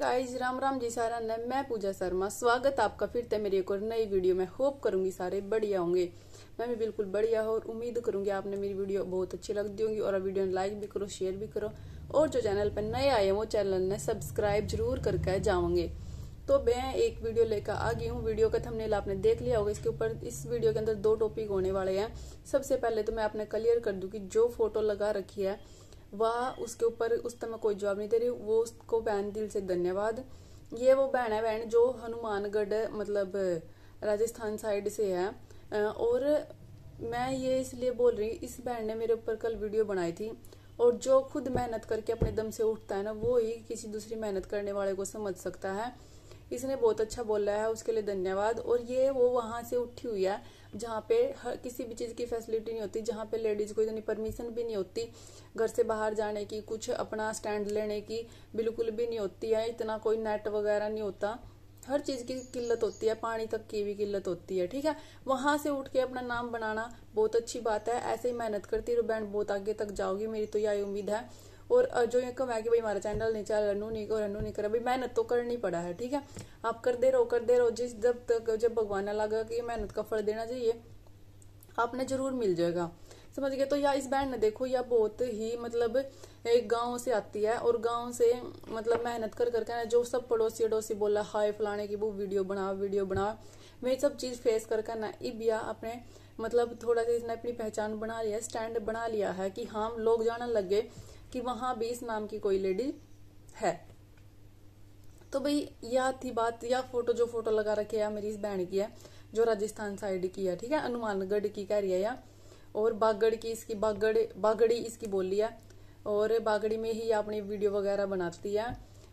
guys Ram Ram जी सारा ने मैं पूजा शर्मा स्वागत आपका फिर से मेरी एक और नई वीडियो में होप करूंगी सारे बढ़िया होंगे मैं भी बिल्कुल बढ़िया हूँ और उम्मीद करूंगी आपने मेरी वीडियो बहुत अच्छी लग दी होगी और वीडियो लाइक भी करो शेयर भी करो और जो चैनल पर नए आए हैं वो चैनल ने सब्सक्राइब जरूर करके जाओगे तो मैं एक वीडियो लेकर आ गई हूँ वीडियो का थंबनेल आपने देख लिया होगा इसके ऊपर इस वीडियो के अंदर दो टॉपिक होने वाले हैं सबसे पहले तो मैं आपने क्लियर कर दूँ कि जो फोटो लगा रखी है वह उसके ऊपर उस तो कोई जवाब नहीं दे रही वो उसको बहन दिल से धन्यवाद ये वो बहन है बहन जो हनुमानगढ़ मतलब राजस्थान साइड से है और मैं ये इसलिए बोल रही इस बहन ने मेरे ऊपर कल वीडियो बनाई थी और जो खुद मेहनत करके अपने दम से उठता है ना वो ही किसी दूसरी मेहनत करने वाले को समझ सकता है इसने बहुत अच्छा बोला है उसके लिए धन्यवाद और ये वो वहाँ से उठी हुई है जहाँ पे हर किसी भी चीज़ की फैसिलिटी नहीं होती जहाँ पे लेडीज़ को इतनी परमिशन भी नहीं होती घर से बाहर जाने की कुछ अपना स्टैंड लेने की बिल्कुल भी नहीं होती है इतना कोई नेट वगैरह नहीं होता हर चीज़ की किल्लत होती है पानी तक की भी किल्लत होती है ठीक है वहां से उठ के अपना नाम बनाना बहुत अच्छी बात है ऐसे ही मेहनत करती रहो बहन बहुत आगे तक जाओगी मेरी तो यही उम्मीद है और जो ये कम है कि भाई हमारा चैनल नहीं चल रनू नहीं को रनू नहीं करा भाई मेहनत तो करनी पड़ा है ठीक है आप करते रहो करते रहो जिस जब तक जब भगवान ने लगा कि मेहनत का फल देना चाहिए आपने जरूर मिल जाएगा समझ गए तो या इस बैंड ने देखो या बहुत ही मतलब एक गांव से आती है और गांव से मतलब मेहनत कर करके ना जो सब पड़ोसी अड़ोसी बोला हाय फलाने की वो वीडियो बना वीडियो बना मैं सब चीज़ फेस करके ना इबिया अपने मतलब थोड़ा सा इसने अपनी पहचान बना लिया स्टैंड बना लिया है कि हाँ लोग जाना लग गए कि वहां बेस नाम की कोई लेडी है तो भाई यह थी बात या फोटो जो फोटो लगा रखी है मेरी इस बहन की है जो राजस्थान साइड की है ठीक है अनुमानगढ़ की कह रही है या और बागड़ की इसकी बागड़ बागड़ी इसकी बोली है और बागड़ी में ही अपनी वीडियो वगैरह बनाती है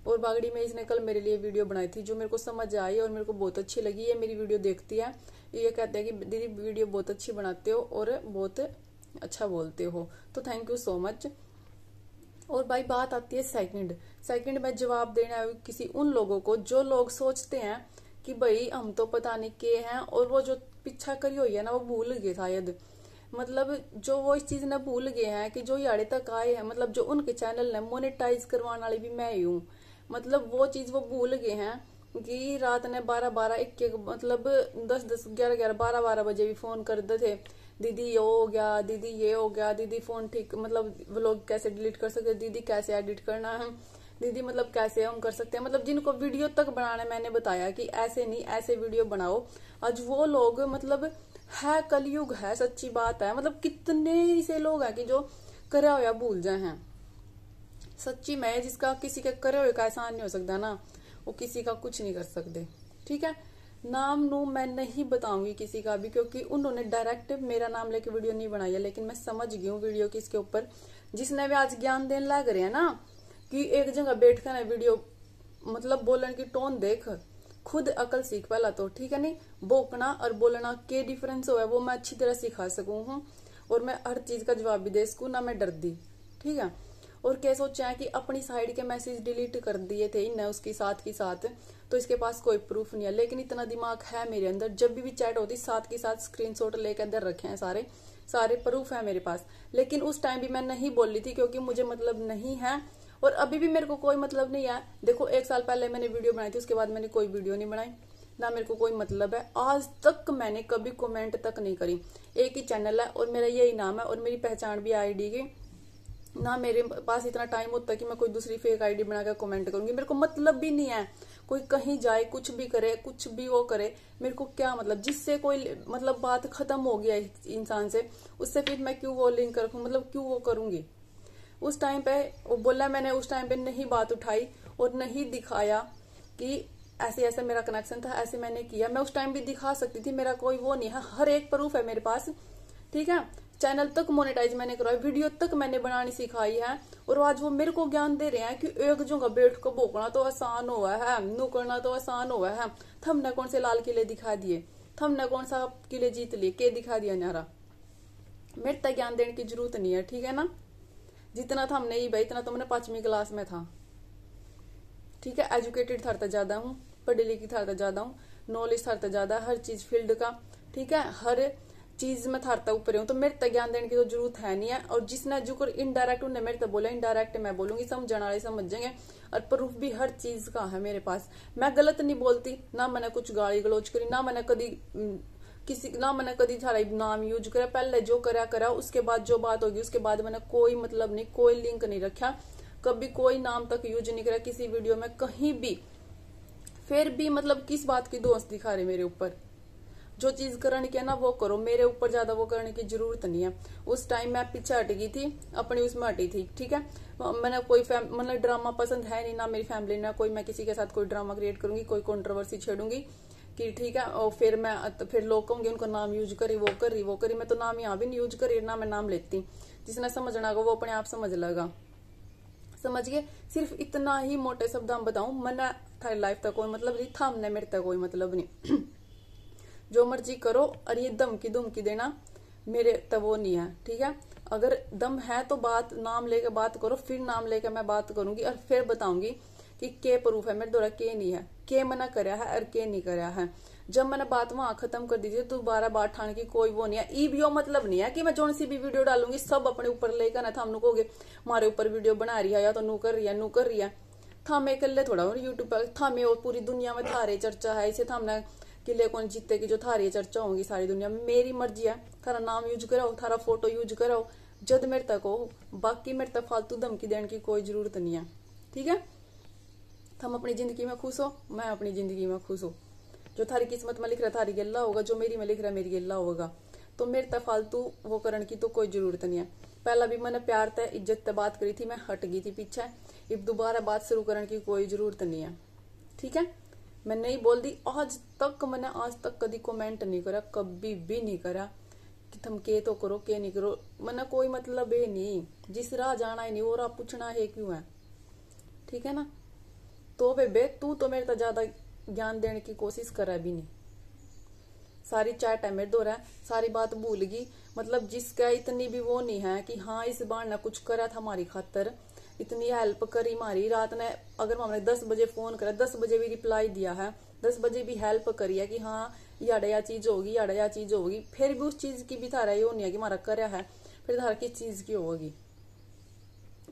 और बागड़ी में इसने कल मेरे लिए वीडियो बनाई थी जो मेरे को समझ आई और मेरे को बहुत अच्छी लगी ये मेरी वीडियो देखती है ये कहते हैं कि दीदी वीडियो बहुत अच्छी बनाते हो और बहुत अच्छा बोलते हो तो थैंक यू सो मच और भाई बात आती है सेकंड सेकंड में जवाब देना है किसी उन लोगों को जो लोग सोचते हैं कि भाई हम तो पता नहीं के हैं और वो जो पीछा करी हुई है ना वो भूल गए शायद मतलब जो वो इस चीज ने भूल गए हैं कि जो यारे तक आए हैं मतलब जो उनके चैनल ने मोनिटाइज करवाने वाली भी मैं ही हूँ मतलब वो चीज वो भूल गए हैं कि रात ने बारह बारह एक एक मतलब दस दस ग्यारह ग्यारह बारह बारह बजे भी फोन करते थे दीदी ये हो गया दीदी ये हो गया दीदी फोन ठीक मतलब वो लोग कैसे डिलीट कर सकते दीदी कैसे एडिट करना है दीदी मतलब कैसे हम कर सकते हैं मतलब जिनको वीडियो तक बनाने मैंने बताया कि ऐसे नहीं ऐसे वीडियो बनाओ आज वो लोग मतलब है कलयुग है सच्ची बात है मतलब कितने से लोग हैं कि जो करा हुआ भूल जाए हैं सच्ची मैं जिसका किसी के करे हुए का एहसान नहीं हो सकता ना वो किसी का कुछ नहीं कर सकते ठीक है नाम नू मैं नहीं बताऊंगी किसी का भी क्योंकि उन्होंने डायरेक्ट मेरा नाम लेके वीडियो नहीं बनाई है लेकिन मैं समझ गई हूँ वीडियो किसके ऊपर जिसने भी आज ज्ञान देने लग रहे हैं ना कि एक जगह बैठ कर वीडियो मतलब बोलने की टोन देख खुद अकल सीख पहला तो ठीक है नहीं बोकना और बोलना के डिफरेंस हो वो मैं अच्छी तरह सिखा सकू हूँ और मैं हर चीज का जवाब भी दे सकू ना मैं डर दी ठीक है और क्या सोचा है कि अपनी साइड के मैसेज डिलीट कर दिए थे इन्हें उसके साथ के साथ तो इसके पास कोई प्रूफ नहीं है लेकिन इतना दिमाग है मेरे अंदर जब भी, भी चैट होती साथ के साथ शॉट लेके अंदर रखे हैं सारे सारे प्रूफ है मेरे पास लेकिन उस टाइम भी मैं नहीं बोली थी क्योंकि मुझे मतलब नहीं है और अभी भी मेरे को कोई मतलब नहीं है देखो एक साल पहले मैंने वीडियो बनाई थी उसके बाद मैंने कोई वीडियो नहीं बनाई ना मेरे को कोई मतलब है आज तक मैंने कभी कमेंट तक नहीं करी एक ही चैनल है और मेरा यही नाम है और मेरी पहचान भी आईडी की ना मेरे पास इतना टाइम होता कि मैं कोई दूसरी फेक आईडी बनाकर कमेंट करूंगी मेरे को मतलब भी नहीं है कोई कहीं जाए कुछ भी करे कुछ भी वो करे मेरे को क्या मतलब जिससे कोई मतलब बात खत्म हो गया इंसान से उससे फिर मैं क्यों वो लिंक रखू मतलब क्यों वो करूंगी उस टाइम पे वो बोला मैंने उस टाइम पे नहीं बात उठाई और नहीं दिखाया कि ऐसे ऐसे मेरा कनेक्शन था ऐसे मैंने किया मैं उस टाइम भी दिखा सकती थी मेरा कोई वो नहीं है हर एक प्रूफ है मेरे पास ठीक है चैनल तक मोनेटाइज मैंने करवाई वीडियो तक मैंने बनानी सिखाई है और आज वो मेरे को ज्ञान दे रहे हैं कि एक जगह बैठ को भोकना तो आसान हुआ है नुकड़ना तो आसान हुआ है थमने कौन से लाल किले दिखा दिए थमने कौन सा किले जीत लिए के दिखा दिया नारा मेरे तक ज्ञान देने की जरूरत नहीं है ठीक है ना जितना था हमने ही भाई इतना तो मैंने पांचवी क्लास में था ठीक है एजुकेटेड थर तक ज्यादा हूँ पढ़ी लिखी थर तक तो ज्यादा हूँ नॉलेज थर तक ज्यादा हर चीज फील्ड का ठीक है हर चीज मैं थार तक ऊपर तो मेरे तक ज्ञान देने की तो जरूरत है नहीं है और जिसने जो कर इनडायरेक्ट उन्हें मेरे तक बोला इनडायरेक्ट मैं बोलूंगी समझने वाले समझेंगे और प्रूफ भी हर चीज का है मेरे पास मैं गलत नहीं बोलती ना मैंने कुछ गाली गलोच करी ना मैंने कभी किसी ना मैंने कभी सारा नाम यूज करा पहले जो करा करा उसके बाद जो बात होगी उसके बाद मैंने कोई मतलब नहीं कोई लिंक नहीं रखा कभी कोई नाम तक यूज नहीं करा किसी वीडियो में कहीं भी फिर भी मतलब किस बात की दोस्त दिखा रहे मेरे ऊपर जो चीज करने की है ना वो करो मेरे ऊपर ज्यादा वो करने की जरूरत नहीं है उस टाइम मैं पीछे हट गई थी अपनी उसमें हटी थी ठीक है मैंने कोई मतलब ड्रामा पसंद है नहीं ना मेरी फैमिली ना कोई मैं किसी के साथ कोई ड्रामा क्रिएट करूंगी कोई कॉन्ट्रोवर्सी छेड़ूंगी कि ठीक है और फिर मैं तो फिर लोग कहूंगे उनका नाम यूज करी वो करी वो करी मैं तो नाम यहाँ भी नहीं यूज करी ना मैं नाम लेती जिसने समझना होगा वो अपने आप समझ लगा समझिए सिर्फ इतना ही मोटे शब्द हम बताऊं मना था लाइफ तक कोई मतलब नहीं था हमने मेरे तक कोई मतलब नहीं जो मर्जी करो और ये धमकी धमकी देना मेरे तो वो नहीं है ठीक है अगर दम है तो बात नाम लेके बात करो फिर नाम लेके मैं बात करूंगी और फिर बताऊंगी कि के प्रूफ है मेरे द्वारा के नहीं है के मना कराया है और के नहीं कराया है जब मैंने बात वहां खत्म कर दी थी तो दोबारा बात ठाने की कोई वो नहीं है ईवीओ मतलब नहीं है कि मैं जो सी भी वीडियो डालूंगी सब अपने ऊपर लेकर ना हम कहोगे मारे ऊपर वीडियो बना रही है या तो नू कर रही है नू कर रही है थामे कल थोड़ा यूट्यूब पर थामे और पूरी दुनिया में थारे चर्चा है इसे थामना कि ले कौन जीतेगी जो थारी चर्चा होगी सारी दुनिया में मेरी मर्जी है थारा नाम यूज कराओ थारा फोटो यूज कराओ जद मेरे तक हो बाकी मेरे तक फालतू धमकी देने की कोई जरूरत नहीं है ठीक है तुम अपनी जिंदगी में खुश हो मैं अपनी जिंदगी में खुश हूँ जो थारी किस्मत में लिख रहा थारी गल्ला होगा जो मेरी में लिख रहा मेरी गेला होगा तो मेरे तक फालतू वो करण की तो कोई जरूरत नहीं है पहला भी मैंने प्यार तय इज्जत तय बात करी थी मैं हट गई थी पीछे इब दोबारा बात शुरू करने की कोई जरूरत नहीं है ठीक है मैं नहीं बोल दी आज तक मैंने आज तक कभी कमेंट नहीं करा कभी भी नहीं करा कि तुम के तो करो के नहीं करो मैंने कोई मतलब ये नहीं जिस राह जाना ही नहीं वो राह पूछना है क्यों है ठीक है ना तो बेबे तू तो मेरे तो ज्यादा ज्ञान देने की कोशिश करा भी नहीं सारी चैट है मेरे दोहरा सारी बात भूल गई मतलब जिसका इतनी भी वो नहीं है कि हाँ इस बार ना कुछ करा था हमारी खातर इतनी हेल्प करी मारी रात ने अगर हमने दस बजे फोन करा दस बजे भी रिप्लाई दिया है दस बजे भी हेल्प करी है कि हाँ याडा या चीज होगी याडा या चीज होगी फिर भी उस चीज की भी थारा ये होनी है कि हमारा कर है फिर थारा किस चीज की होगी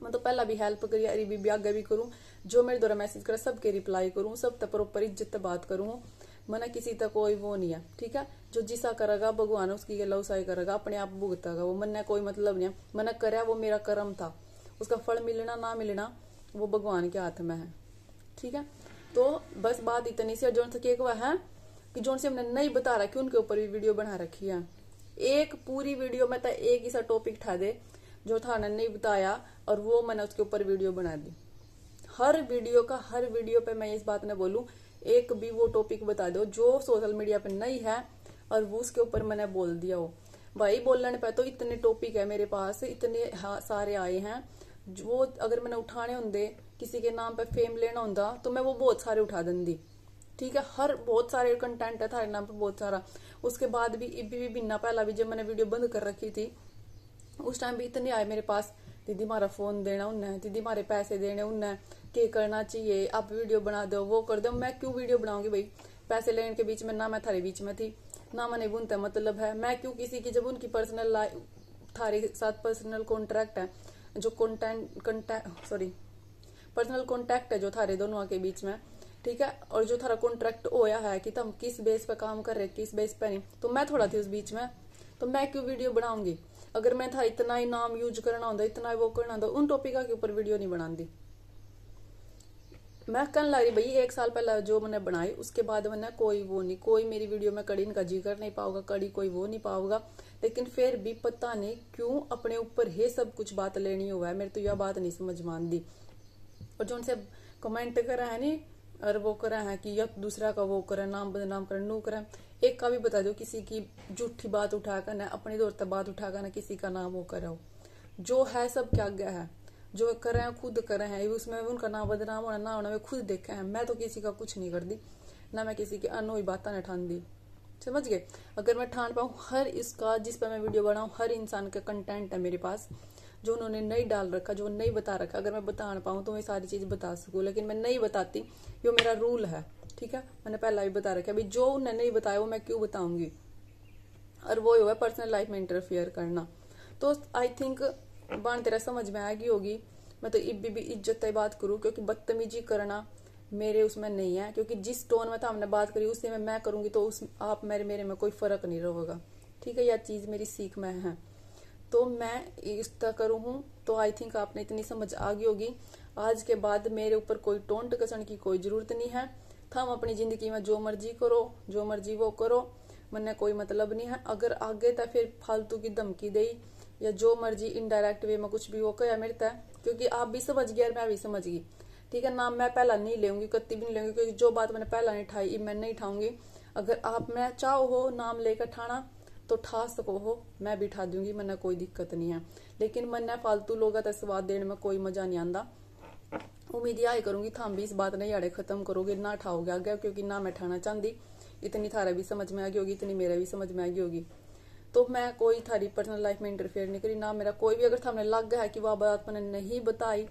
मैं तो पहला भी हेल्प करी अरे बीबी आगे भी करूँ जो मेरे द्वारा मैसेज करा सबके रिप्लाई करूँ सब तक तो प्रॉपर इज्जत बात करूँ मना किसी तक कोई वो नहीं है ठीक है जो जिसा करेगा भगवान उसकी लवसाई करेगा अपने आप भुगतेगा वो मन कोई मतलब नहीं है मना करा वो मेरा कर्म था उसका फल मिलना ना मिलना वो भगवान के हाथ में है ठीक है तो बस बात इतनी सी और जो सके हुआ है कि जो से हमने नहीं बता रखी उनके ऊपर भी वीडियो बना रखी है एक पूरी वीडियो में तो एक ही सा टॉपिक ठा दे जो था ने नहीं बताया और वो मैंने उसके ऊपर वीडियो बना दी हर वीडियो का हर वीडियो पे मैं इस बात ने बोलूं एक भी वो टॉपिक बता दो जो सोशल मीडिया पे नहीं है और वो उसके ऊपर मैंने बोल दिया हो भाई बोलने पे तो इतने टॉपिक है मेरे पास इतने सारे आए हैं वो अगर मैंने उठाने होंगे किसी के नाम पे फेम लेना होंगे तो मैं वो बहुत सारे उठा देंगी ठीक है हर बहुत सारे कंटेंट है थारे नाम पे बहुत सारा उसके बाद भी इभी भी बिन्ना पहला भी जब मैंने वीडियो बंद कर रखी थी उस टाइम भी इतने आए मेरे पास दीदी मारा फोन देना उन्हें दीदी मारे पैसे देने उन्हें के करना चाहिए आप वीडियो बना दो वो कर दो मैं क्यों वीडियो बनाऊंगी भाई पैसे लेने के बीच में ना मैं थारे बीच में थी ना मैंने बुनता मतलब है मैं क्यों किसी की जब उनकी पर्सनल लाइफ थारे साथ पर्सनल कॉन्ट्रैक्ट है जो contact contact sorry personal contact है जो थारे दोनों के बीच में ठीक है और जो थारा कॉन्ट्रैक्ट होया है कि तुम तो किस बेस पे काम कर रहे किस बेस पे नहीं तो मैं थोड़ा थी उस बीच में तो मैं क्यों वीडियो बनाऊंगी अगर मैं था इतना ही नाम यूज करना होता इतना ही वो करना होता उन टॉपिका के ऊपर वीडियो नहीं बनाती मैं कह लग रही भाई एक साल पहले जो मैंने बनाई उसके बाद मैंने कोई वो नहीं कोई मेरी वीडियो में कड़ी इनका जिक्र नहीं पाओगा कड़ी कोई वो नहीं पाओगा लेकिन फिर भी पता नहीं क्यों अपने ऊपर ही सब कुछ बात लेनी हुआ है मेरे तो यह बात नहीं समझ मान दी और जो उनसे कमेंट करा है नी और वो करा है कि यह दूसरा का वो करे नाम बदनाम करे नू करे एक का भी बता दो किसी की झूठी बात उठाकर ना अपनी दौर तक बात उठाकर ना किसी का नाम वो करो जो है सब क्या गया है जो कर रहे हैं खुद कर रहे हैं उसमें उनका ना बदनाम होना ना होना वे खुद देखे हैं मैं तो किसी का कुछ नहीं कर दी ना मैं किसी की अनोई बातें न ठान दी समझ गए अगर मैं ठान पाऊँ हर इसका जिस पर मैं वीडियो बनाऊँ हर इंसान का कंटेंट है मेरे पास जो उन्होंने नहीं डाल रखा जो नहीं बता रखा अगर मैं बता पाऊँ तो मैं सारी चीज़ बता सकूँ लेकिन मैं नहीं बताती ये मेरा रूल है ठीक है मैंने पहला भी बता रखा अभी जो उन्हें नहीं बताया वो मैं क्यों बताऊंगी और वो हुआ पर्सनल लाइफ में इंटरफेयर करना तो आई थिंक बन तेरा समझ में आएगी होगी मैं तो इब्बी भी इज्जत से बात करूँ क्योंकि बदतमीजी करना मेरे उसमें नहीं है क्योंकि जिस टोन में था हमने बात करी उससे मैं मैं करूँगी तो उस आप मेरे मेरे में कोई फर्क नहीं रहेगा ठीक है यह चीज़ मेरी सीख में है तो मैं इस तरह करूँ हूँ तो आई थिंक आपने इतनी समझ आ गई होगी आज के बाद मेरे ऊपर कोई टोंट कसन की कोई ज़रूरत नहीं है थम अपनी ज़िंदगी में जो मर्जी करो जो मर्जी वो करो मैंने कोई मतलब नहीं है अगर आगे तो फिर फालतू की धमकी दई या जो मर्जी इनडायरेक्ट वे में कुछ भी वो क्या मेरे तय क्योंकि आप भी समझ गए और मैं भी समझ गई ठीक है ना मैं पहला नहीं लेंगी कत्ती भी नहीं लेंगी क्योंकि जो बात मैंने पहला नहीं ठाई मैं नहीं ठाऊंगी अगर आप मैं चाहो हो नाम लेकर ठाना तो ठा सको हो मैं भी ठा दूंगी मैंने कोई दिक्कत नहीं है लेकिन मैंने फालतू लोग तो स्वाद देने में कोई मजा नहीं आता उम्मीद यही करूंगी थाम भी इस बात नहीं अड़े खत्म करोगे ना ठाओगे आगे क्योंकि ना मैं ठाना चाहती इतनी थारा भी समझ में आ गई होगी इतनी मेरे भी समझ में आ गई होगी तो मैं कोई थारी पर्सनल लाइफ में इंटरफेयर नहीं करी ना मेरा कोई भी अगर सामने लग गया है कि वह बात मैंने नहीं बताई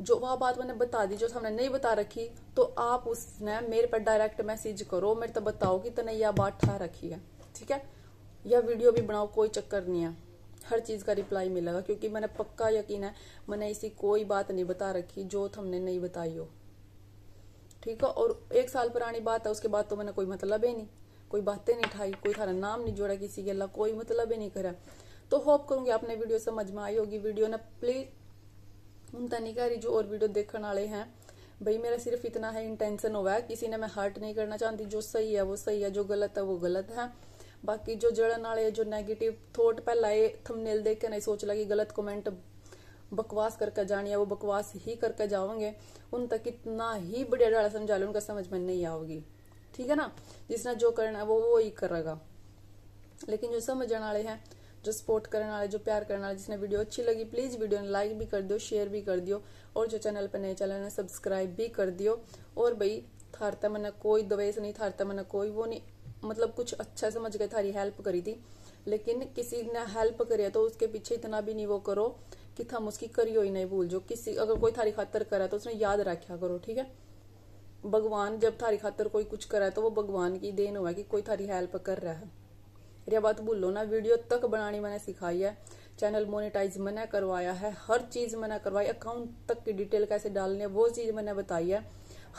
जो वह बात मैंने बता दी जो सामने नहीं बता रखी तो आप उसने मेरे पर डायरेक्ट मैसेज करो मेरे तो बताओ कि तने यह बात ठा रखी है ठीक है या वीडियो भी बनाओ कोई चक्कर नहीं है हर चीज का रिप्लाई मिलेगा क्योंकि मैंने पक्का यकीन है मैंने ऐसी कोई बात नहीं बता रखी जो तुमने नहीं बताई हो ठीक है और एक साल पुरानी बात है उसके बाद तो मैंने कोई मतलब ही नहीं कोई बातें नहीं उठाई कोई थारा नाम नहीं जोड़ा किसी के अल्लाह कोई मतलब ही नहीं करा तो होप करूंगी आपने वीडियो समझ में आई होगी वीडियो ने प्लीज हूं तो नहीं कह रही जो और वीडियो देखने वाले हैं भाई मेरा सिर्फ इतना है इंटेंशन हुआ है किसी ने मैं हर्ट नहीं करना चाहती जो सही है वो सही है जो गलत है वो गलत है बाकी जो जड़न वाले जो नेगेटिव थॉट पहला ये थंबनेल देख के नहीं सोच लगी गलत कमेंट बकवास करके जानी है वो बकवास ही करके जाओगे उन तक इतना ही बढ़िया डाला समझा लो उनका समझ में नहीं आओगी ठीक है ना ਜਿਸ ਨਾਲ ਜੋ ਕਰਨਾ वो वो ही करेगा लेकिन जो समझने वाले हैं जो सपोर्ट करने वाले जो प्यार करने वाले जिसने वीडियो अच्छी लगी प्लीज वीडियो ने लाइक भी कर दियो शेयर भी कर दियो और जो चैनल पर नए चैनल ने सब्सक्राइब भी कर दियो और भाई थारता मैंने कोई दवेश नहीं थारता मैंने कोई वो नहीं मतलब कुछ अच्छा समझ के थारी हेल्प करी थी लेकिन किसी ने हेल्प करे तो उसके पीछे इतना भी नहीं वो करो कि थम उसकी करियो ही नहीं भूल जो किसी अगर कोई थारी खातर करा तो उसने याद रखा करो ठीक है भगवान जब थारी खातर कोई कुछ करा है तो वो भगवान की देन हुआ कि कोई थारी हेल्प कर रहा है यह बात भूलो ना वीडियो तक बनानी मैंने सिखाई है चैनल मोनेटाइज मैंने करवाया है हर चीज मैंने करवाई अकाउंट तक की डिटेल कैसे डालनी है वो चीज मैंने बताई है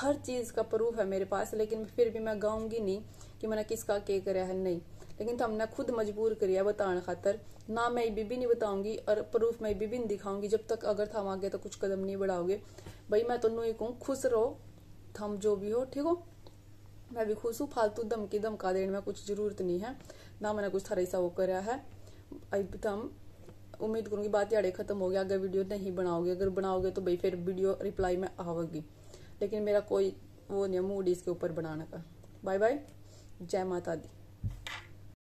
हर चीज का प्रूफ है मेरे पास लेकिन फिर भी मैं गाऊंगी नहीं कि मैंने किसका के कराया है नहीं लेकिन तो हमने खुद मजबूर करिया बताने खातर ना मैं बीबी नहीं बताऊंगी और प्रूफ मैं बीबी नहीं दिखाऊंगी जब तक अगर हम आगे तो कुछ कदम नहीं बढ़ाओगे भाई मैं तुम्हें तो ही कहूँ खुश रहो थम जो भी हो ठीक हो मैं भी खुश हूँ फालतू धमकी धमका देने में कुछ जरूरत नहीं है ना मैंने कुछ थारा ऐसा वो करा है एकदम उम्मीद करूंगी बात याड़े खत्म हो गया अगर वीडियो नहीं बनाओगे अगर बनाओगे तो भाई फिर वीडियो रिप्लाई में आवेगी लेकिन मेरा कोई वो नहीं मूड इसके ऊपर बनाने का बाय बाय जय माता दी